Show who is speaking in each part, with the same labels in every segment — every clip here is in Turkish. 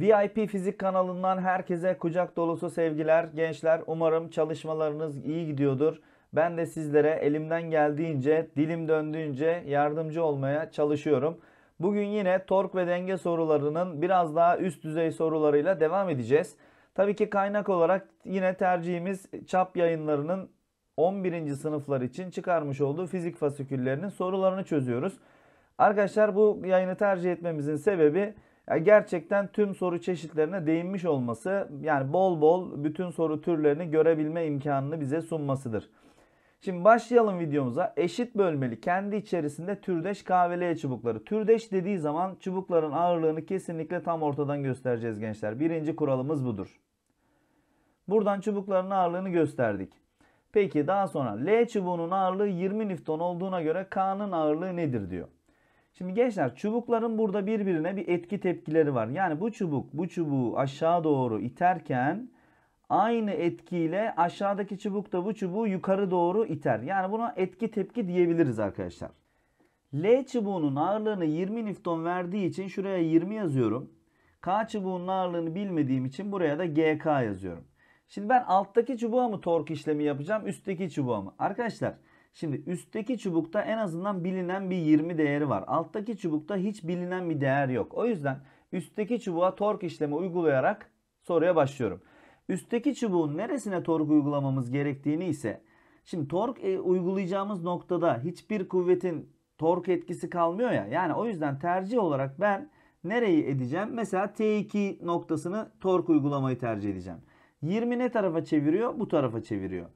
Speaker 1: VIP Fizik kanalından herkese kucak dolusu sevgiler gençler. Umarım çalışmalarınız iyi gidiyordur. Ben de sizlere elimden geldiğince, dilim döndüğünce yardımcı olmaya çalışıyorum. Bugün yine tork ve denge sorularının biraz daha üst düzey sorularıyla devam edeceğiz. Tabii ki kaynak olarak yine tercihimiz çap yayınlarının 11. sınıflar için çıkarmış olduğu fizik fasiküllerinin sorularını çözüyoruz. Arkadaşlar bu yayını tercih etmemizin sebebi yani gerçekten tüm soru çeşitlerine değinmiş olması yani bol bol bütün soru türlerini görebilme imkanını bize sunmasıdır. Şimdi başlayalım videomuza. Eşit bölmeli kendi içerisinde türdeş kahveleye çubukları. Türdeş dediği zaman çubukların ağırlığını kesinlikle tam ortadan göstereceğiz gençler. Birinci kuralımız budur. Buradan çubukların ağırlığını gösterdik. Peki daha sonra L çubuğunun ağırlığı 20 Newton olduğuna göre K'nın ağırlığı nedir diyor. Şimdi gençler çubukların burada birbirine bir etki tepkileri var. Yani bu çubuk bu çubuğu aşağı doğru iterken aynı etkiyle aşağıdaki çubuk da bu çubuğu yukarı doğru iter. Yani buna etki tepki diyebiliriz arkadaşlar. L çubuğunun ağırlığını 20 Newton verdiği için şuraya 20 yazıyorum. K çubuğunun ağırlığını bilmediğim için buraya da GK yazıyorum. Şimdi ben alttaki çubuğa mı tork işlemi yapacağım üstteki çubuğa mı? Arkadaşlar Şimdi üstteki çubukta en azından bilinen bir 20 değeri var. Alttaki çubukta hiç bilinen bir değer yok. O yüzden üstteki çubuğa tork işlemi uygulayarak soruya başlıyorum. Üstteki çubuğun neresine tork uygulamamız gerektiğini ise şimdi tork e, uygulayacağımız noktada hiçbir kuvvetin tork etkisi kalmıyor ya. Yani o yüzden tercih olarak ben nereyi edeceğim? Mesela T2 noktasını tork uygulamayı tercih edeceğim. 20 ne tarafa çeviriyor? Bu tarafa çeviriyor.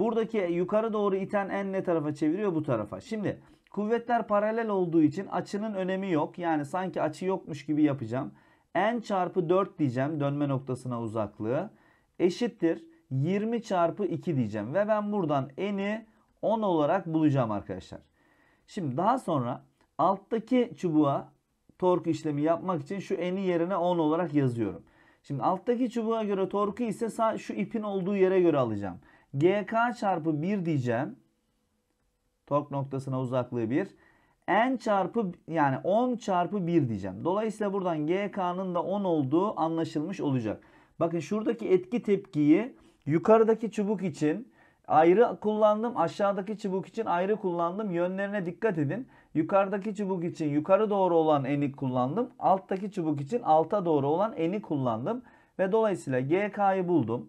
Speaker 1: Buradaki yukarı doğru iten en ne tarafa çeviriyor? Bu tarafa. Şimdi kuvvetler paralel olduğu için açının önemi yok. Yani sanki açı yokmuş gibi yapacağım. N çarpı 4 diyeceğim dönme noktasına uzaklığı. Eşittir 20 çarpı 2 diyeceğim. Ve ben buradan N'i 10 olarak bulacağım arkadaşlar. Şimdi daha sonra alttaki çubuğa tork işlemi yapmak için şu N'i yerine 10 olarak yazıyorum. Şimdi alttaki çubuğa göre torku ise şu ipin olduğu yere göre alacağım. GK çarpı 1 diyeceğim. Tork noktasına uzaklığı 1. N çarpı yani 10 çarpı 1 diyeceğim. Dolayısıyla buradan GK'nın da 10 olduğu anlaşılmış olacak. Bakın şuradaki etki tepkiyi yukarıdaki çubuk için ayrı kullandım. Aşağıdaki çubuk için ayrı kullandım. Yönlerine dikkat edin. Yukarıdaki çubuk için yukarı doğru olan eni kullandım. Alttaki çubuk için alta doğru olan eni kullandım. Ve dolayısıyla GK'yı buldum.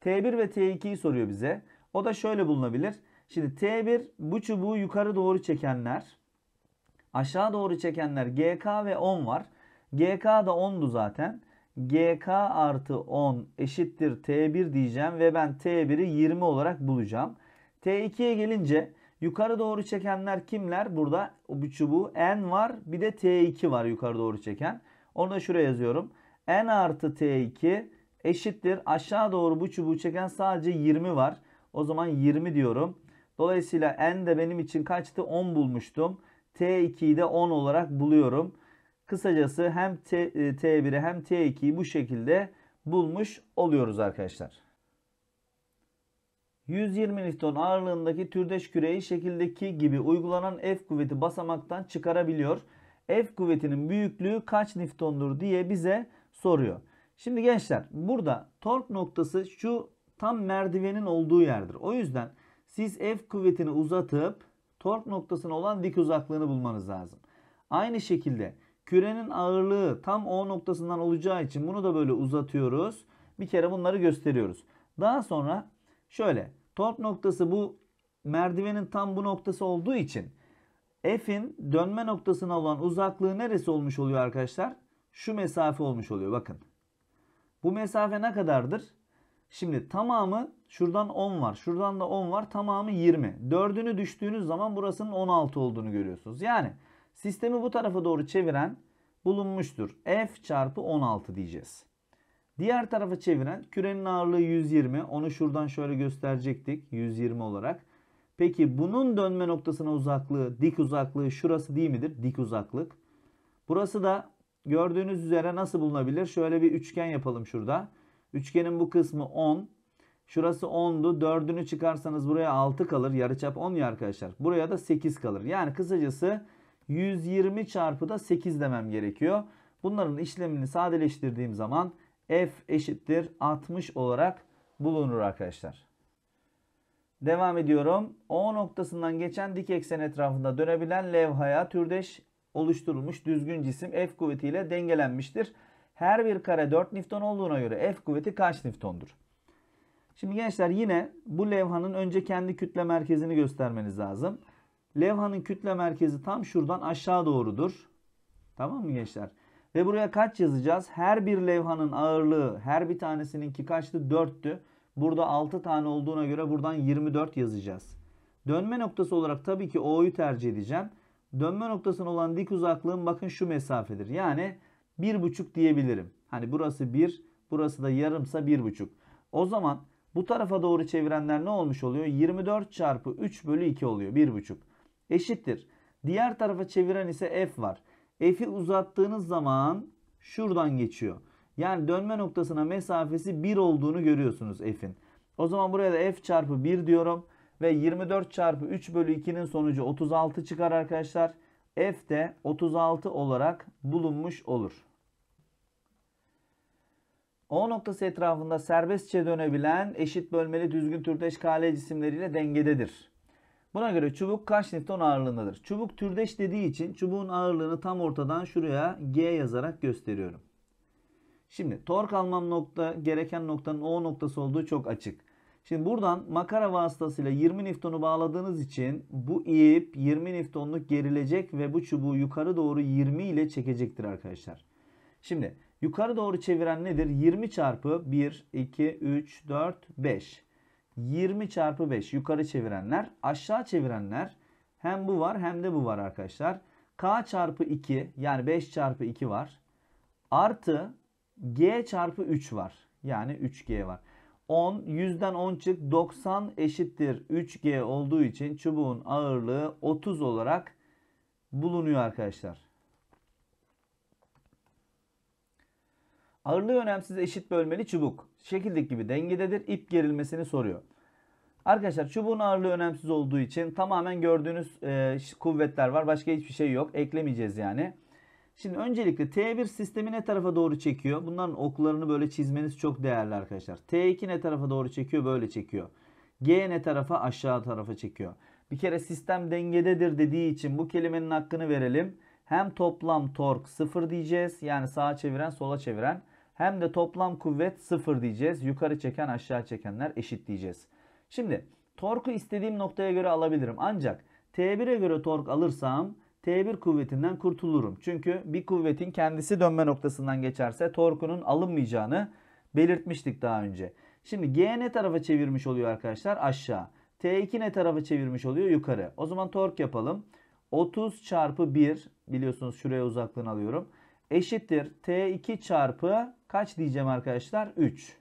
Speaker 1: T1 ve T2'yi soruyor bize. O da şöyle bulunabilir. Şimdi T1 bu çubuğu yukarı doğru çekenler. Aşağı doğru çekenler GK ve 10 var. GK da 10'du zaten. GK artı 10 eşittir T1 diyeceğim ve ben T1'i 20 olarak bulacağım. T2'ye gelince yukarı doğru çekenler kimler? Burada bu çubuğu N var bir de T2 var yukarı doğru çeken. Onu da şuraya yazıyorum. N artı T2 eşittir. Aşağı doğru bu çubuğu çeken sadece 20 var. O zaman 20 diyorum. Dolayısıyla n de benim için kaçtı? 10 bulmuştum. T2'yi de 10 olarak buluyorum. Kısacası hem T, e, T1'i hem T2'yi bu şekilde bulmuş oluyoruz arkadaşlar. 120 Newton ağırlığındaki türdeş küreyi şekildeki gibi uygulanan F kuvveti basamaktan çıkarabiliyor. F kuvvetinin büyüklüğü kaç Newton'dur diye bize soruyor. Şimdi gençler burada tork noktası şu tam merdivenin olduğu yerdir. O yüzden siz F kuvvetini uzatıp tork noktasına olan dik uzaklığını bulmanız lazım. Aynı şekilde kürenin ağırlığı tam O noktasından olacağı için bunu da böyle uzatıyoruz. Bir kere bunları gösteriyoruz. Daha sonra şöyle tork noktası bu merdivenin tam bu noktası olduğu için F'in dönme noktasına olan uzaklığı neresi olmuş oluyor arkadaşlar? Şu mesafe olmuş oluyor bakın. Bu mesafe ne kadardır? Şimdi tamamı şuradan 10 var. Şuradan da 10 var. Tamamı 20. 4'ünü düştüğünüz zaman burasının 16 olduğunu görüyorsunuz. Yani sistemi bu tarafa doğru çeviren bulunmuştur. F çarpı 16 diyeceğiz. Diğer tarafa çeviren kürenin ağırlığı 120. Onu şuradan şöyle gösterecektik 120 olarak. Peki bunun dönme noktasına uzaklığı, dik uzaklığı şurası değil midir? Dik uzaklık. Burası da Gördüğünüz üzere nasıl bulunabilir? Şöyle bir üçgen yapalım şurada. Üçgenin bu kısmı 10. Şurası 10'du. 4'ünü çıkarsanız buraya 6 kalır. Yarıçap 10 ya arkadaşlar. Buraya da 8 kalır. Yani kısacası 120 çarpı da 8 demem gerekiyor. Bunların işlemini sadeleştirdiğim zaman f eşittir 60 olarak bulunur arkadaşlar. Devam ediyorum. O noktasından geçen dik eksen etrafında dönebilen levhaya türdeş oluşturulmuş düzgün cisim F kuvvetiyle dengelenmiştir. Her bir kare 4 Newton olduğuna göre F kuvveti kaç Newton'dur? Şimdi gençler yine bu levhanın önce kendi kütle merkezini göstermeniz lazım. Levhanın kütle merkezi tam şuradan aşağı doğrudur. Tamam mı gençler? Ve buraya kaç yazacağız? Her bir levhanın ağırlığı her bir tanesininki kaçtı? 4'tü. Burada 6 tane olduğuna göre buradan 24 yazacağız. Dönme noktası olarak tabii ki O'yu tercih edeceğim dönme noktasına olan dik uzaklığım bakın şu mesafedir. Yani 1,5 diyebilirim. Hani burası 1, burası da yarımsa 1,5. O zaman bu tarafa doğru çevirenler ne olmuş oluyor? 24 çarpı 3 bölü 2 oluyor. 1,5 eşittir. Diğer tarafa çeviren ise f var. F'i uzattığınız zaman şuradan geçiyor. Yani dönme noktasına mesafesi 1 olduğunu görüyorsunuz f'in. O zaman buraya da f çarpı 1 diyorum. Ve 24 çarpı 3 bölü 2'nin sonucu 36 çıkar arkadaşlar. F de 36 olarak bulunmuş olur. O noktası etrafında serbestçe dönebilen eşit bölmeli düzgün türdeş kale cisimleriyle dengededir. Buna göre çubuk kaç newton ağırlığındadır? Çubuk türdeş dediği için çubuğun ağırlığını tam ortadan şuraya G yazarak gösteriyorum. Şimdi tork almam nokta gereken noktanın O noktası olduğu çok açık. Şimdi buradan makara vasıtasıyla 20 Newton'u bağladığınız için bu ip 20 Newton'luk gerilecek ve bu çubuğu yukarı doğru 20 ile çekecektir arkadaşlar. Şimdi yukarı doğru çeviren nedir? 20 çarpı 1, 2, 3, 4, 5. 20 çarpı 5 yukarı çevirenler. Aşağı çevirenler hem bu var hem de bu var arkadaşlar. K çarpı 2 yani 5 çarpı 2 var. Artı G çarpı 3 var. Yani 3G var. 10, 100'den 10 çık 90 eşittir 3G olduğu için çubuğun ağırlığı 30 olarak bulunuyor arkadaşlar. Ağırlığı önemsiz eşit bölmeli çubuk. Şekildeki gibi dengededir. İp gerilmesini soruyor. Arkadaşlar çubuğun ağırlığı önemsiz olduğu için tamamen gördüğünüz e, kuvvetler var. Başka hiçbir şey yok. Eklemeyeceğiz yani. Şimdi öncelikle T1 sistemi ne tarafa doğru çekiyor? Bunların oklarını böyle çizmeniz çok değerli arkadaşlar. T2 ne tarafa doğru çekiyor? Böyle çekiyor. G ne tarafa? Aşağı tarafa çekiyor. Bir kere sistem dengededir dediği için bu kelimenin hakkını verelim. Hem toplam tork 0 diyeceğiz. Yani sağa çeviren sola çeviren. Hem de toplam kuvvet 0 diyeceğiz. Yukarı çeken aşağı çekenler eşit diyeceğiz. Şimdi torku istediğim noktaya göre alabilirim. Ancak T1'e göre tork alırsam T1 kuvvetinden kurtulurum. Çünkü bir kuvvetin kendisi dönme noktasından geçerse torkunun alınmayacağını belirtmiştik daha önce. Şimdi G ne tarafa çevirmiş oluyor arkadaşlar? Aşağı. T2 ne tarafa çevirmiş oluyor? Yukarı. O zaman tork yapalım. 30 çarpı 1 biliyorsunuz şuraya uzaklığını alıyorum. Eşittir T2 çarpı kaç diyeceğim arkadaşlar? 3.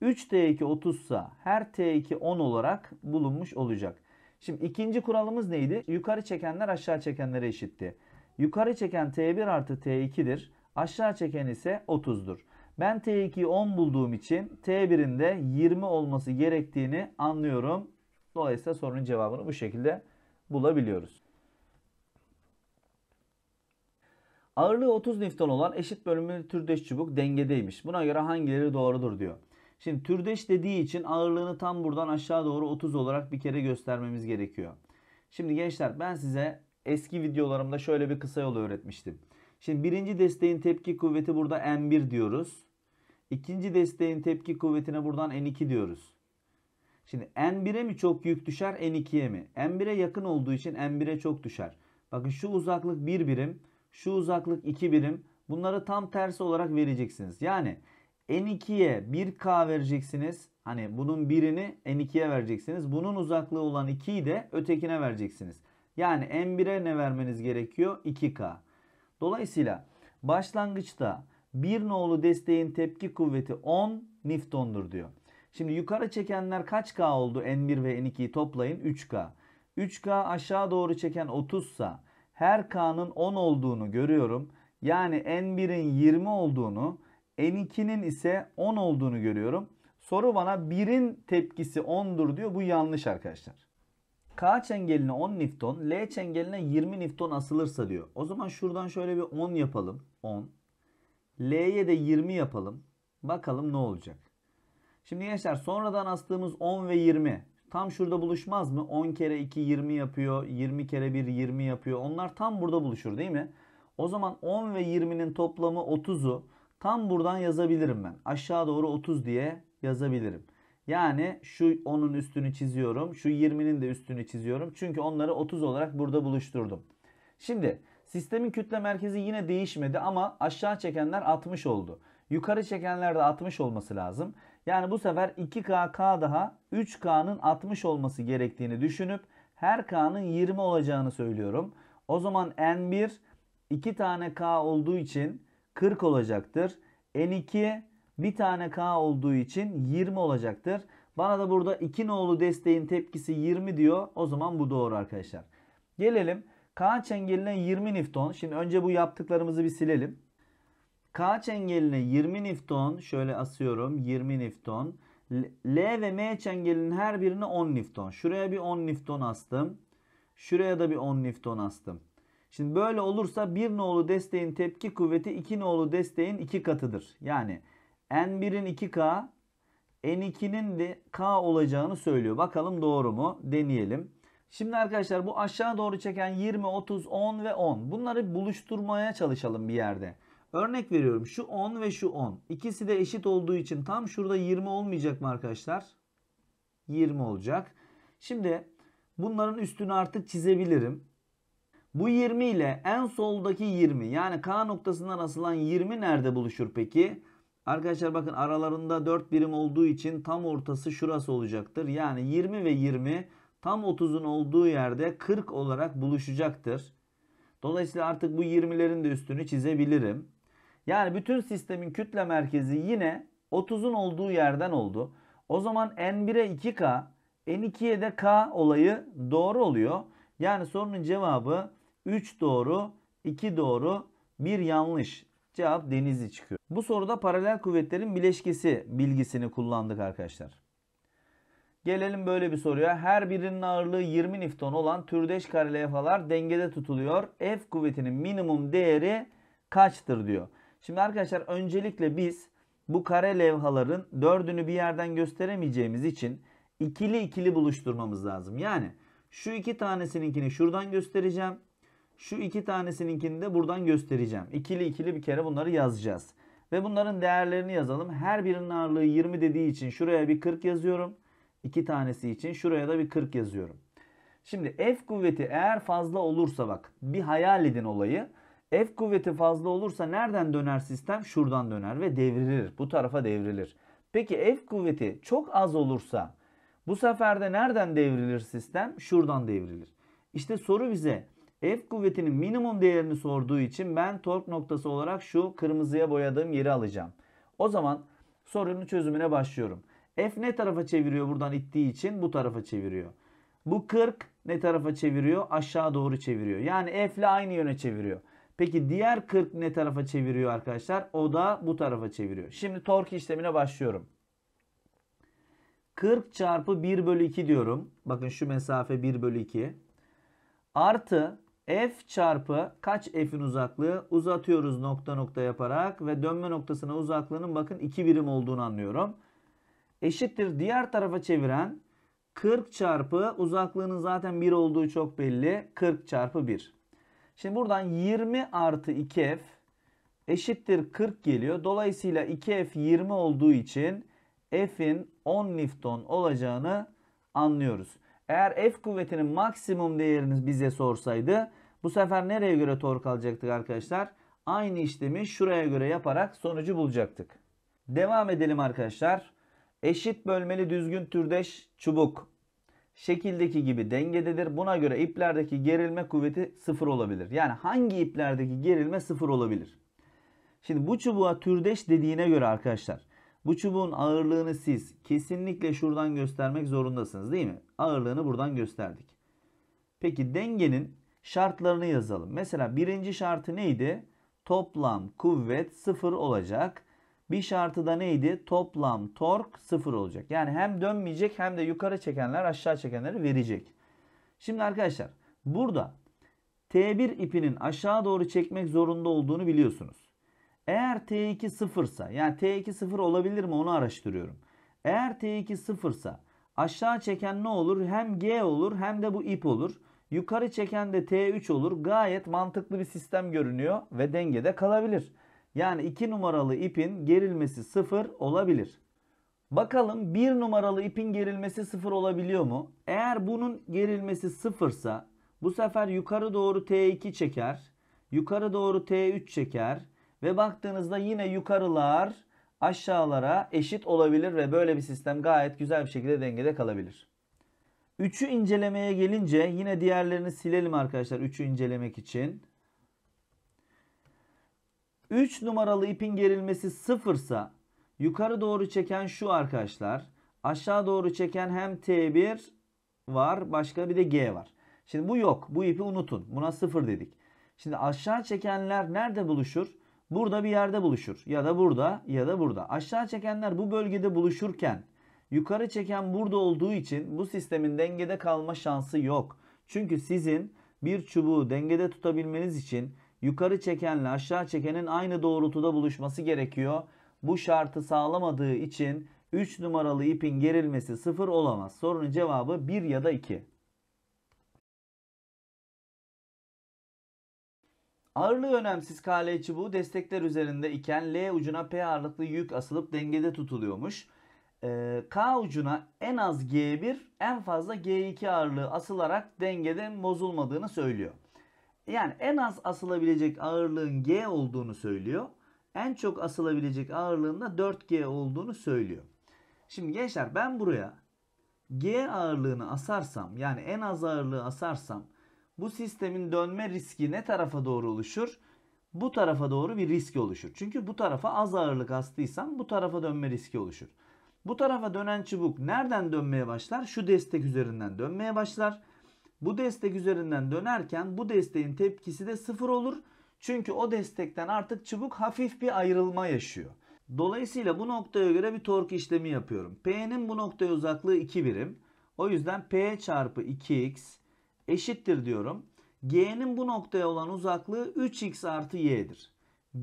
Speaker 1: 3 T2 30 sa her T2 10 olarak bulunmuş olacak. Şimdi ikinci kuralımız neydi? Yukarı çekenler aşağı çekenlere eşitti. Yukarı çeken T1 artı T2'dir. Aşağı çeken ise 30'dur. Ben T2'yi 10 bulduğum için T1'in de 20 olması gerektiğini anlıyorum. Dolayısıyla sorunun cevabını bu şekilde bulabiliyoruz. Ağırlığı 30 Newton olan eşit bölümlü türdeş çubuk dengedeymiş. Buna göre hangileri doğrudur diyor. Şimdi türdeş dediği için ağırlığını tam buradan aşağı doğru 30 olarak bir kere göstermemiz gerekiyor. Şimdi gençler ben size eski videolarımda şöyle bir kısa yol öğretmiştim. Şimdi birinci desteğin tepki kuvveti burada N1 diyoruz. İkinci desteğin tepki kuvvetine buradan N2 diyoruz. Şimdi N1'e mi çok yük düşer N2'ye mi? N1'e yakın olduğu için N1'e çok düşer. Bakın şu uzaklık 1 birim, şu uzaklık 2 birim. Bunları tam tersi olarak vereceksiniz. Yani N2'ye 1K vereceksiniz. Hani bunun birini N2'ye vereceksiniz. Bunun uzaklığı olan 2'yi de ötekine vereceksiniz. Yani N1'e ne vermeniz gerekiyor? 2K. Dolayısıyla başlangıçta bir nolu desteğin tepki kuvveti 10 Newton'dur diyor. Şimdi yukarı çekenler kaç K oldu? N1 ve N2'yi toplayın 3K. 3K aşağı doğru çeken 30 sa her K'nın 10 olduğunu görüyorum. Yani N1'in 20 olduğunu N2'nin ise 10 olduğunu görüyorum. Soru bana 1'in tepkisi 10'dur diyor. Bu yanlış arkadaşlar. K çengeline 10 nifton, L çengeline 20 nifton asılırsa diyor. O zaman şuradan şöyle bir 10 yapalım. 10. L'ye de 20 yapalım. Bakalım ne olacak. Şimdi gençler sonradan astığımız 10 ve 20 tam şurada buluşmaz mı? 10 kere 2 20 yapıyor. 20 kere 1 20 yapıyor. Onlar tam burada buluşur değil mi? O zaman 10 ve 20'nin toplamı 30'u. Tam buradan yazabilirim ben. Aşağı doğru 30 diye yazabilirim. Yani şu 10'un üstünü çiziyorum. Şu 20'nin de üstünü çiziyorum. Çünkü onları 30 olarak burada buluşturdum. Şimdi sistemin kütle merkezi yine değişmedi ama aşağı çekenler 60 oldu. Yukarı çekenler de 60 olması lazım. Yani bu sefer 2 kk daha 3K'nın 60 olması gerektiğini düşünüp her K'nın 20 olacağını söylüyorum. O zaman N1 2 tane K olduğu için 40 olacaktır. N2 bir tane K olduğu için 20 olacaktır. Bana da burada 2 nolu desteğin tepkisi 20 diyor. O zaman bu doğru arkadaşlar. Gelelim K çengeline 20 nifton. Şimdi önce bu yaptıklarımızı bir silelim. K çengeline 20 nifton. Şöyle asıyorum 20 nifton. L ve M çengelinin her birine 10 nifton. Şuraya bir 10 nifton astım. Şuraya da bir 10 nifton astım. Şimdi böyle olursa bir nolu desteğin tepki kuvveti iki nolu desteğin iki katıdır. Yani N1'in 2K, N2'nin de K olacağını söylüyor. Bakalım doğru mu? Deneyelim. Şimdi arkadaşlar bu aşağı doğru çeken 20, 30, 10 ve 10. Bunları buluşturmaya çalışalım bir yerde. Örnek veriyorum şu 10 ve şu 10. İkisi de eşit olduğu için tam şurada 20 olmayacak mı arkadaşlar? 20 olacak. Şimdi bunların üstünü artık çizebilirim. Bu 20 ile en soldaki 20 yani K noktasından asılan 20 nerede buluşur peki? Arkadaşlar bakın aralarında 4 birim olduğu için tam ortası şurası olacaktır. Yani 20 ve 20 tam 30'un olduğu yerde 40 olarak buluşacaktır. Dolayısıyla artık bu 20'lerin de üstünü çizebilirim. Yani bütün sistemin kütle merkezi yine 30'un olduğu yerden oldu. O zaman N1'e 2K, N2'ye de K olayı doğru oluyor. Yani sorunun cevabı 3 doğru, 2 doğru, 1 yanlış. Cevap denizi çıkıyor. Bu soruda paralel kuvvetlerin bileşkesi bilgisini kullandık arkadaşlar. Gelelim böyle bir soruya. Her birinin ağırlığı 20 nifton olan türdeş kare levhalar dengede tutuluyor. F kuvvetinin minimum değeri kaçtır diyor. Şimdi arkadaşlar öncelikle biz bu kare levhaların dördünü bir yerden gösteremeyeceğimiz için ikili ikili buluşturmamız lazım. Yani şu iki tanesininkini şuradan göstereceğim. Şu iki tanesininkini de buradan göstereceğim. İkili ikili bir kere bunları yazacağız. Ve bunların değerlerini yazalım. Her birinin ağırlığı 20 dediği için şuraya bir 40 yazıyorum. İki tanesi için şuraya da bir 40 yazıyorum. Şimdi F kuvveti eğer fazla olursa bak bir hayal edin olayı. F kuvveti fazla olursa nereden döner sistem? Şuradan döner ve devrilir. Bu tarafa devrilir. Peki F kuvveti çok az olursa bu sefer de nereden devrilir sistem? Şuradan devrilir. İşte soru bize F kuvvetinin minimum değerini sorduğu için ben tork noktası olarak şu kırmızıya boyadığım yeri alacağım. O zaman sorunun çözümüne başlıyorum. F ne tarafa çeviriyor buradan ittiği için bu tarafa çeviriyor. Bu 40 ne tarafa çeviriyor? Aşağı doğru çeviriyor. Yani F ile aynı yöne çeviriyor. Peki diğer 40 ne tarafa çeviriyor arkadaşlar? O da bu tarafa çeviriyor. Şimdi tork işlemine başlıyorum. 40 çarpı 1 bölü 2 diyorum. Bakın şu mesafe 1 bölü 2. Artı F çarpı kaç F'in uzaklığı? Uzatıyoruz nokta nokta yaparak ve dönme noktasına uzaklığının bakın 2 birim olduğunu anlıyorum. Eşittir diğer tarafa çeviren 40 çarpı uzaklığının zaten 1 olduğu çok belli. 40 çarpı 1. Şimdi buradan 20 artı 2F eşittir 40 geliyor. Dolayısıyla 2F 20 olduğu için F'in 10 Newton olacağını anlıyoruz. Eğer F kuvvetinin maksimum değeriniz bize sorsaydı bu sefer nereye göre tork alacaktık arkadaşlar? Aynı işlemi şuraya göre yaparak sonucu bulacaktık. Devam edelim arkadaşlar. Eşit bölmeli düzgün türdeş çubuk şekildeki gibi dengededir. Buna göre iplerdeki gerilme kuvveti sıfır olabilir. Yani hangi iplerdeki gerilme sıfır olabilir? Şimdi bu çubuğa türdeş dediğine göre arkadaşlar bu çubuğun ağırlığını siz kesinlikle şuradan göstermek zorundasınız değil mi? Ağırlığını buradan gösterdik. Peki dengenin şartlarını yazalım. Mesela birinci şartı neydi? Toplam kuvvet sıfır olacak. Bir şartı da neydi? Toplam tork sıfır olacak. Yani hem dönmeyecek hem de yukarı çekenler aşağı çekenleri verecek. Şimdi arkadaşlar burada T1 ipinin aşağı doğru çekmek zorunda olduğunu biliyorsunuz. Eğer T2 sıfırsa yani T2 sıfır olabilir mi onu araştırıyorum. Eğer T2 sıfırsa aşağı çeken ne olur? Hem G olur hem de bu ip olur. Yukarı çeken de T3 olur. Gayet mantıklı bir sistem görünüyor ve dengede kalabilir. Yani 2 numaralı ipin gerilmesi 0 olabilir. Bakalım 1 numaralı ipin gerilmesi 0 olabiliyor mu? Eğer bunun gerilmesi 0 bu sefer yukarı doğru T2 çeker. Yukarı doğru T3 çeker. Ve baktığınızda yine yukarılar aşağılara eşit olabilir ve böyle bir sistem gayet güzel bir şekilde dengede kalabilir. Üçü incelemeye gelince yine diğerlerini silelim arkadaşlar üçü incelemek için. 3 numaralı ipin gerilmesi sıfırsa yukarı doğru çeken şu arkadaşlar. Aşağı doğru çeken hem T1 var başka bir de G var. Şimdi bu yok. Bu ipi unutun. Buna sıfır dedik. Şimdi aşağı çekenler nerede buluşur? burada bir yerde buluşur. Ya da burada ya da burada. Aşağı çekenler bu bölgede buluşurken yukarı çeken burada olduğu için bu sistemin dengede kalma şansı yok. Çünkü sizin bir çubuğu dengede tutabilmeniz için yukarı çekenle aşağı çekenin aynı doğrultuda buluşması gerekiyor. Bu şartı sağlamadığı için 3 numaralı ipin gerilmesi 0 olamaz. Sorunun cevabı 1 ya da 2. Ağırlığı önemsiz KL çubuğu destekler üzerinde iken L ucuna P ağırlıklı yük asılıp dengede tutuluyormuş. Ee, K ucuna en az G1 en fazla G2 ağırlığı asılarak dengede bozulmadığını söylüyor. Yani en az asılabilecek ağırlığın G olduğunu söylüyor. En çok asılabilecek ağırlığın da 4G olduğunu söylüyor. Şimdi gençler ben buraya G ağırlığını asarsam yani en az ağırlığı asarsam bu sistemin dönme riski ne tarafa doğru oluşur? Bu tarafa doğru bir risk oluşur. Çünkü bu tarafa az ağırlık astıysam bu tarafa dönme riski oluşur. Bu tarafa dönen çubuk nereden dönmeye başlar? Şu destek üzerinden dönmeye başlar. Bu destek üzerinden dönerken bu desteğin tepkisi de sıfır olur. Çünkü o destekten artık çubuk hafif bir ayrılma yaşıyor. Dolayısıyla bu noktaya göre bir tork işlemi yapıyorum. P'nin bu noktaya uzaklığı 2 birim. O yüzden P çarpı 2x eşittir diyorum. G'nin bu noktaya olan uzaklığı 3x artı y'dir.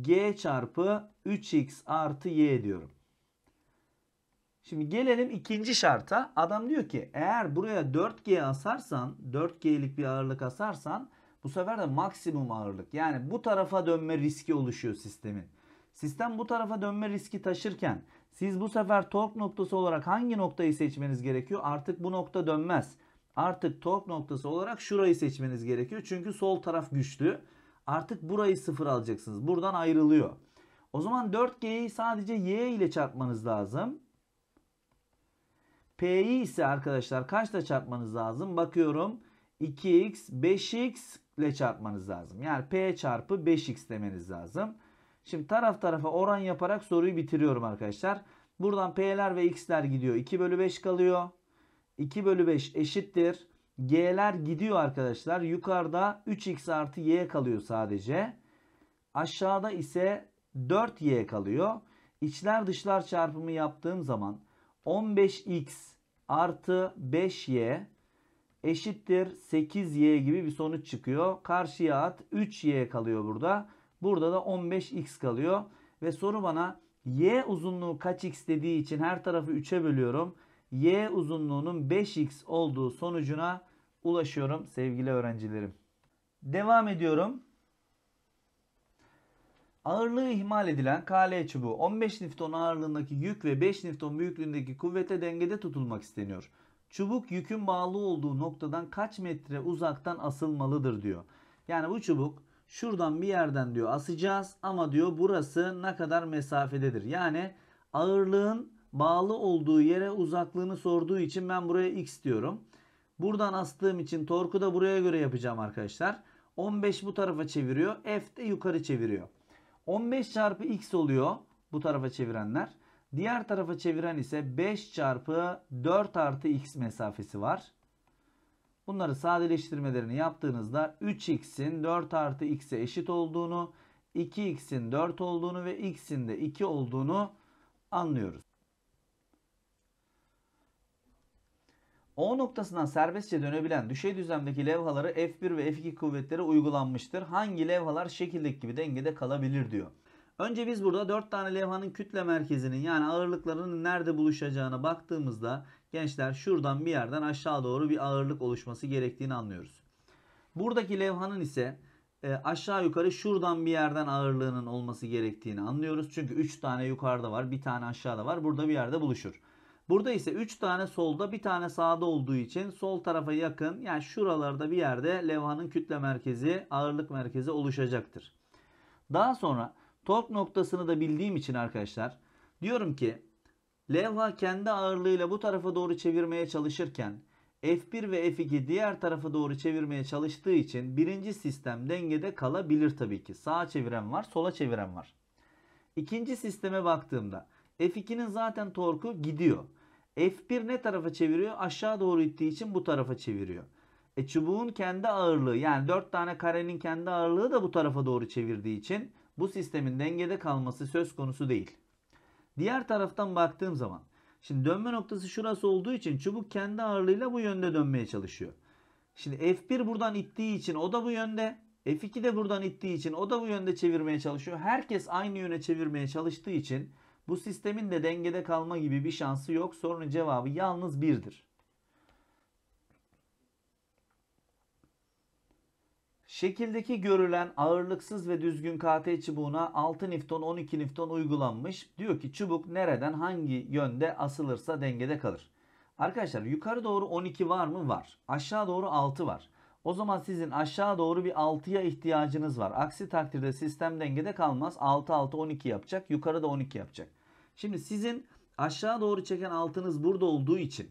Speaker 1: G çarpı 3x artı y diyorum. Şimdi gelelim ikinci şarta. Adam diyor ki eğer buraya 4G asarsan 4G'lik bir ağırlık asarsan bu sefer de maksimum ağırlık. Yani bu tarafa dönme riski oluşuyor sistemin. Sistem bu tarafa dönme riski taşırken siz bu sefer tork noktası olarak hangi noktayı seçmeniz gerekiyor? Artık bu nokta dönmez artık tork noktası olarak şurayı seçmeniz gerekiyor. Çünkü sol taraf güçlü. Artık burayı sıfır alacaksınız. Buradan ayrılıyor. O zaman 4G'yi sadece Y ile çarpmanız lazım. P'yi ise arkadaşlar kaçla çarpmanız lazım? Bakıyorum 2x 5x ile çarpmanız lazım. Yani P çarpı 5x demeniz lazım. Şimdi taraf tarafa oran yaparak soruyu bitiriyorum arkadaşlar. Buradan P'ler ve X'ler gidiyor. 2 bölü 5 kalıyor. 2 bölü 5 eşittir. G'ler gidiyor arkadaşlar. Yukarıda 3x artı y kalıyor sadece. Aşağıda ise 4y kalıyor. İçler dışlar çarpımı yaptığım zaman 15x artı 5y eşittir 8y gibi bir sonuç çıkıyor. Karşıya at 3y kalıyor burada. Burada da 15x kalıyor. Ve soru bana y uzunluğu kaç x dediği için her tarafı 3'e bölüyorum y uzunluğunun 5x olduğu sonucuna ulaşıyorum sevgili öğrencilerim. Devam ediyorum. Ağırlığı ihmal edilen KL çubuğu 15 Newton ağırlığındaki yük ve 5 Newton büyüklüğündeki kuvvete dengede tutulmak isteniyor. Çubuk yükün bağlı olduğu noktadan kaç metre uzaktan asılmalıdır diyor. Yani bu çubuk şuradan bir yerden diyor asacağız ama diyor burası ne kadar mesafededir. Yani ağırlığın bağlı olduğu yere uzaklığını sorduğu için ben buraya x diyorum. Buradan astığım için torku da buraya göre yapacağım arkadaşlar. 15 bu tarafa çeviriyor. F de yukarı çeviriyor. 15 çarpı x oluyor bu tarafa çevirenler. Diğer tarafa çeviren ise 5 çarpı 4 artı x mesafesi var. Bunları sadeleştirmelerini yaptığınızda 3x'in 4 artı x'e eşit olduğunu, 2x'in 4 olduğunu ve x'in de 2 olduğunu anlıyoruz. O noktasından serbestçe dönebilen düşey düzlemdeki levhaları F1 ve F2 kuvvetleri uygulanmıştır. Hangi levhalar şekildeki gibi dengede kalabilir diyor. Önce biz burada 4 tane levhanın kütle merkezinin yani ağırlıklarının nerede buluşacağına baktığımızda gençler şuradan bir yerden aşağı doğru bir ağırlık oluşması gerektiğini anlıyoruz. Buradaki levhanın ise e, aşağı yukarı şuradan bir yerden ağırlığının olması gerektiğini anlıyoruz. Çünkü 3 tane yukarıda var bir tane aşağıda var burada bir yerde buluşur. Burada ise 3 tane solda bir tane sağda olduğu için sol tarafa yakın yani şuralarda bir yerde levhanın kütle merkezi ağırlık merkezi oluşacaktır. Daha sonra tork noktasını da bildiğim için arkadaşlar diyorum ki levha kendi ağırlığıyla bu tarafa doğru çevirmeye çalışırken F1 ve F2 diğer tarafa doğru çevirmeye çalıştığı için birinci sistem dengede kalabilir tabii ki. Sağa çeviren var, sola çeviren var. İkinci sisteme baktığımda F2'nin zaten torku gidiyor. F1 ne tarafa çeviriyor? Aşağı doğru ittiği için bu tarafa çeviriyor. E çubuğun kendi ağırlığı yani 4 tane karenin kendi ağırlığı da bu tarafa doğru çevirdiği için bu sistemin dengede kalması söz konusu değil. Diğer taraftan baktığım zaman şimdi dönme noktası şurası olduğu için çubuk kendi ağırlığıyla bu yönde dönmeye çalışıyor. Şimdi F1 buradan ittiği için o da bu yönde. F2 de buradan ittiği için o da bu yönde çevirmeye çalışıyor. Herkes aynı yöne çevirmeye çalıştığı için bu sistemin de dengede kalma gibi bir şansı yok. Sorunun cevabı yalnız birdir. Şekildeki görülen ağırlıksız ve düzgün KT çubuğuna 6 nifton 12 nifton uygulanmış. Diyor ki çubuk nereden hangi yönde asılırsa dengede kalır. Arkadaşlar yukarı doğru 12 var mı? Var. Aşağı doğru 6 var. O zaman sizin aşağı doğru bir 6'ya ihtiyacınız var. Aksi takdirde sistem dengede kalmaz. 6 6 12 yapacak. Yukarı da 12 yapacak. Şimdi sizin aşağı doğru çeken altınız burada olduğu için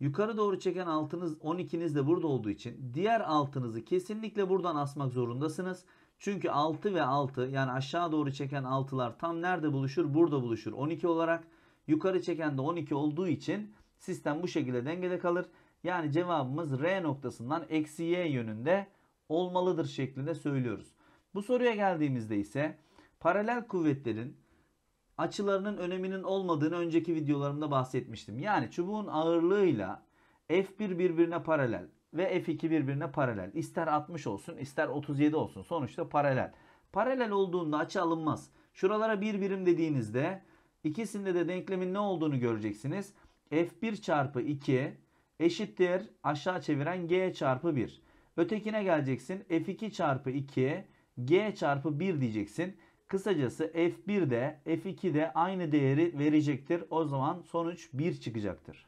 Speaker 1: yukarı doğru çeken altınız 12'niz de burada olduğu için diğer altınızı kesinlikle buradan asmak zorundasınız. Çünkü 6 ve 6 yani aşağı doğru çeken altılar tam nerede buluşur? Burada buluşur 12 olarak. Yukarı çeken de 12 olduğu için sistem bu şekilde dengede kalır. Yani cevabımız R noktasından eksi Y yönünde olmalıdır şeklinde söylüyoruz. Bu soruya geldiğimizde ise paralel kuvvetlerin açılarının öneminin olmadığını önceki videolarımda bahsetmiştim. Yani çubuğun ağırlığıyla F1 birbirine paralel ve F2 birbirine paralel. İster 60 olsun ister 37 olsun sonuçta paralel. Paralel olduğunda açı alınmaz. Şuralara bir birim dediğinizde ikisinde de denklemin ne olduğunu göreceksiniz. F1 çarpı 2 eşittir aşağı çeviren G çarpı 1. Ötekine geleceksin F2 çarpı 2 G çarpı 1 diyeceksin. Kısacası F1 de F2 de aynı değeri verecektir. O zaman sonuç 1 çıkacaktır.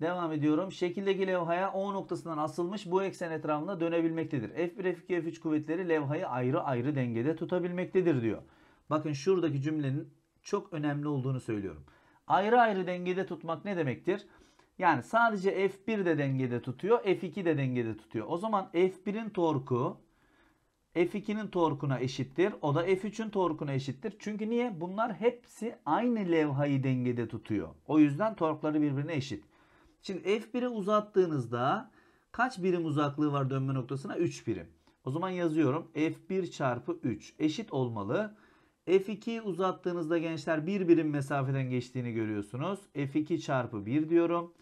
Speaker 1: Devam ediyorum. Şekildeki levhaya O noktasından asılmış bu eksen etrafında dönebilmektedir. F1, F2, F3 kuvvetleri levhayı ayrı ayrı dengede tutabilmektedir diyor. Bakın şuradaki cümlenin çok önemli olduğunu söylüyorum. Ayrı ayrı dengede tutmak ne demektir? Yani sadece F1 de dengede tutuyor, F2 de dengede tutuyor. O zaman F1'in torku F2'nin torkuna eşittir. O da F3'ün torkuna eşittir. Çünkü niye? Bunlar hepsi aynı levhayı dengede tutuyor. O yüzden torkları birbirine eşit. Şimdi F1'i uzattığınızda kaç birim uzaklığı var dönme noktasına? 3 birim. O zaman yazıyorum. F1 çarpı 3 eşit olmalı. F2'yi uzattığınızda gençler bir birim mesafeden geçtiğini görüyorsunuz. F2 çarpı 1 diyorum.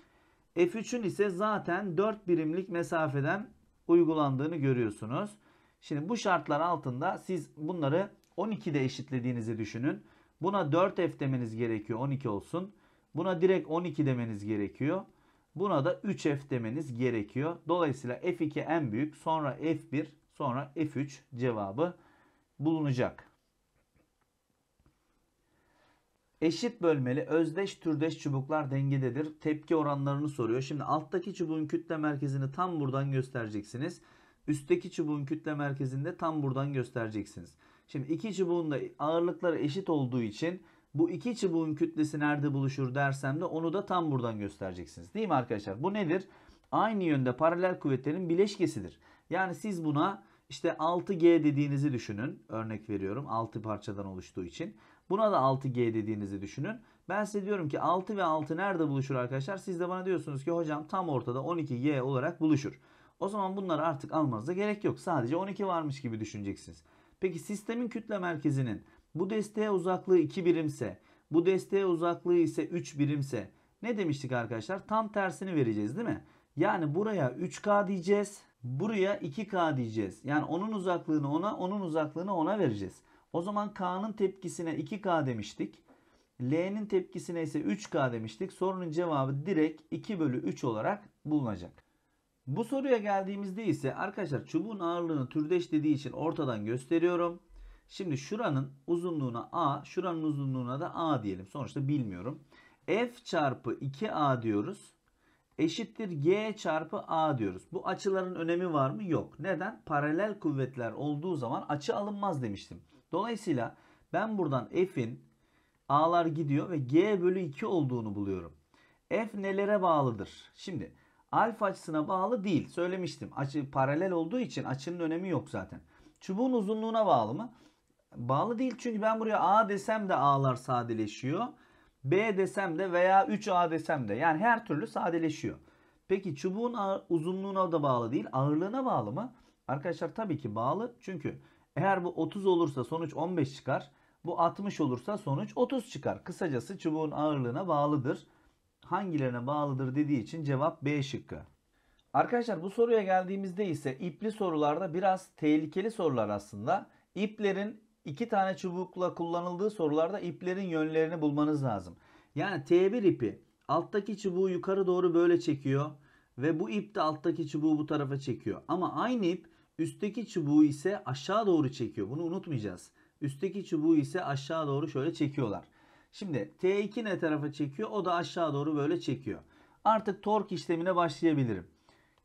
Speaker 1: F3'ün ise zaten 4 birimlik mesafeden uygulandığını görüyorsunuz. Şimdi bu şartlar altında siz bunları 12'de eşitlediğinizi düşünün. Buna 4F demeniz gerekiyor 12 olsun. Buna direkt 12 demeniz gerekiyor. Buna da 3F demeniz gerekiyor. Dolayısıyla F2 en büyük sonra F1 sonra F3 cevabı bulunacak. Eşit bölmeli özdeş türdeş çubuklar dengededir. Tepki oranlarını soruyor. Şimdi alttaki çubuğun kütle merkezini tam buradan göstereceksiniz. Üstteki çubuğun kütle merkezinde tam buradan göstereceksiniz. Şimdi iki çubuğun da ağırlıkları eşit olduğu için bu iki çubuğun kütlesi nerede buluşur dersem de onu da tam buradan göstereceksiniz. Değil mi arkadaşlar? Bu nedir? Aynı yönde paralel kuvvetlerin bileşkesidir. Yani siz buna işte 6G dediğinizi düşünün. Örnek veriyorum 6 parçadan oluştuğu için. Buna da 6G dediğinizi düşünün. Ben size diyorum ki 6 ve 6 nerede buluşur arkadaşlar? Siz de bana diyorsunuz ki hocam tam ortada 12G olarak buluşur. O zaman bunları artık almanıza gerek yok. Sadece 12 varmış gibi düşüneceksiniz. Peki sistemin kütle merkezinin bu desteğe uzaklığı 2 birimse, bu desteğe uzaklığı ise 3 birimse ne demiştik arkadaşlar? Tam tersini vereceğiz değil mi? Yani buraya 3K diyeceğiz. Buraya 2K diyeceğiz. Yani onun uzaklığını ona, onun uzaklığını ona vereceğiz. O zaman K'nın tepkisine 2K demiştik. L'nin tepkisine ise 3K demiştik. Sorunun cevabı direkt 2 bölü 3 olarak bulunacak. Bu soruya geldiğimizde ise arkadaşlar çubuğun ağırlığını türdeş dediği için ortadan gösteriyorum. Şimdi şuranın uzunluğuna A, şuranın uzunluğuna da A diyelim. Sonuçta bilmiyorum. F çarpı 2A diyoruz. Eşittir G çarpı A diyoruz. Bu açıların önemi var mı? Yok. Neden? Paralel kuvvetler olduğu zaman açı alınmaz demiştim. Dolayısıyla ben buradan F'in A'lar gidiyor ve G bölü 2 olduğunu buluyorum. F nelere bağlıdır? Şimdi alfa açısına bağlı değil. Söylemiştim. Açı paralel olduğu için açının önemi yok zaten. Çubuğun uzunluğuna bağlı mı? Bağlı değil çünkü ben buraya A desem de A'lar sadeleşiyor. B desem de veya 3A desem de. Yani her türlü sadeleşiyor. Peki çubuğun uzunluğuna da bağlı değil. Ağırlığına bağlı mı? Arkadaşlar tabii ki bağlı. Çünkü eğer bu 30 olursa sonuç 15 çıkar. Bu 60 olursa sonuç 30 çıkar. Kısacası çubuğun ağırlığına bağlıdır hangilerine bağlıdır dediği için cevap B şıkkı. Arkadaşlar bu soruya geldiğimizde ise ipli sorularda biraz tehlikeli sorular aslında. İplerin iki tane çubukla kullanıldığı sorularda iplerin yönlerini bulmanız lazım. Yani T1 ipi alttaki çubuğu yukarı doğru böyle çekiyor ve bu ip de alttaki çubuğu bu tarafa çekiyor. Ama aynı ip üstteki çubuğu ise aşağı doğru çekiyor. Bunu unutmayacağız. Üstteki çubuğu ise aşağı doğru şöyle çekiyorlar. Şimdi T2 ne tarafa çekiyor? O da aşağı doğru böyle çekiyor. Artık tork işlemine başlayabilirim.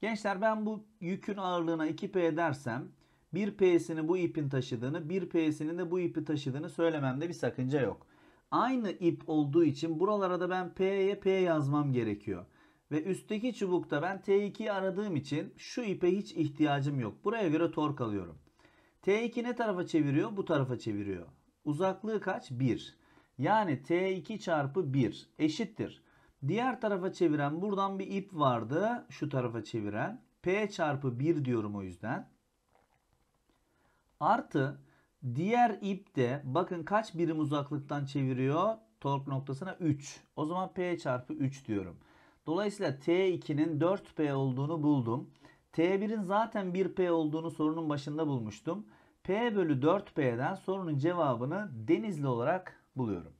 Speaker 1: Gençler ben bu yükün ağırlığına 2P dersem 1P'sini bu ipin taşıdığını 1P'sinin de bu ipi taşıdığını söylememde bir sakınca yok. Aynı ip olduğu için buralara da ben P'ye P yazmam gerekiyor. Ve üstteki çubukta ben T2'yi aradığım için şu ipe hiç ihtiyacım yok. Buraya göre tork alıyorum. T2 ne tarafa çeviriyor? Bu tarafa çeviriyor. Uzaklığı kaç? 1. Yani T2 çarpı 1 eşittir. Diğer tarafa çeviren buradan bir ip vardı. Şu tarafa çeviren. P çarpı 1 diyorum o yüzden. Artı diğer ip de bakın kaç birim uzaklıktan çeviriyor. Tork noktasına 3. O zaman P çarpı 3 diyorum. Dolayısıyla T2'nin 4P olduğunu buldum. T1'in zaten 1P olduğunu sorunun başında bulmuştum. P bölü 4P'den sorunun cevabını denizli olarak buluyorum.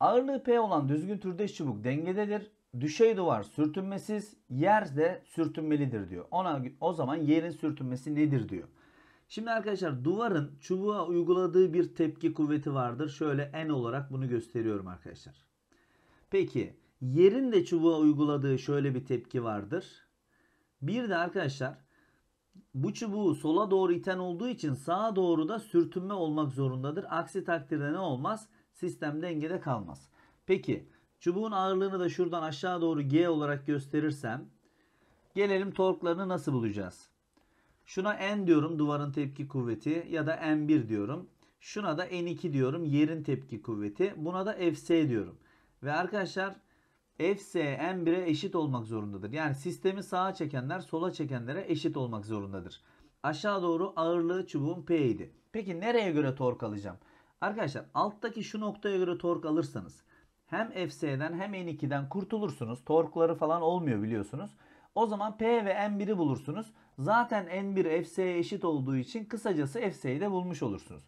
Speaker 1: Ağırlığı P olan düzgün türdeş çubuk dengededir. Düşey duvar sürtünmesiz, yer de sürtünmelidir diyor. Ona o zaman yerin sürtünmesi nedir diyor. Şimdi arkadaşlar duvarın çubuğa uyguladığı bir tepki kuvveti vardır. Şöyle N olarak bunu gösteriyorum arkadaşlar. Peki yerin de çubuğa uyguladığı şöyle bir tepki vardır. Bir de arkadaşlar bu çubuğu sola doğru iten olduğu için sağa doğru da sürtünme olmak zorundadır. Aksi takdirde ne olmaz? Sistem dengede kalmaz. Peki çubuğun ağırlığını da şuradan aşağı doğru G olarak gösterirsem gelelim torklarını nasıl bulacağız? Şuna N diyorum duvarın tepki kuvveti ya da N1 diyorum. Şuna da N2 diyorum yerin tepki kuvveti. Buna da Fs diyorum. Ve arkadaşlar fs n1'e eşit olmak zorundadır. Yani sistemi sağa çekenler sola çekenlere eşit olmak zorundadır. Aşağı doğru ağırlığı çubuğun P idi. Peki nereye göre tork alacağım? Arkadaşlar alttaki şu noktaya göre tork alırsanız hem FS'den hem N2'den kurtulursunuz. Torkları falan olmuyor biliyorsunuz. O zaman P ve N1'i bulursunuz. Zaten N1 FS'ye eşit olduğu için kısacası FS'yi de bulmuş olursunuz.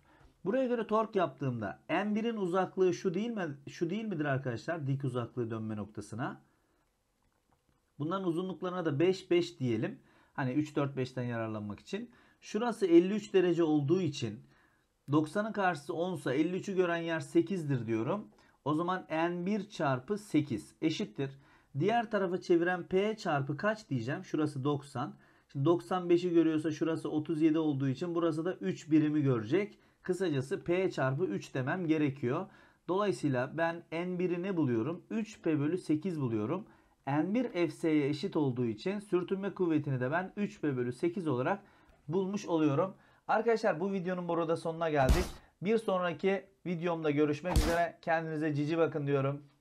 Speaker 1: Buraya göre tork yaptığımda M1'in uzaklığı şu değil mi? Şu değil midir arkadaşlar? Dik uzaklığı dönme noktasına. Bunların uzunluklarına da 5 5 diyelim. Hani 3 4 5'ten yararlanmak için. Şurası 53 derece olduğu için 90'ın karşısı 10 sa 53'ü gören yer 8'dir diyorum. O zaman N1 çarpı 8 eşittir. Diğer tarafa çeviren P çarpı kaç diyeceğim? Şurası 90. Şimdi 95'i görüyorsa şurası 37 olduğu için burası da 3 birimi görecek. Kısacası P çarpı 3 demem gerekiyor. Dolayısıyla ben N1'i ne buluyorum? 3P bölü 8 buluyorum. N1 FS'ye eşit olduğu için sürtünme kuvvetini de ben 3P bölü 8 olarak bulmuş oluyorum. Arkadaşlar bu videonun burada sonuna geldik. Bir sonraki videomda görüşmek üzere. Kendinize cici bakın diyorum.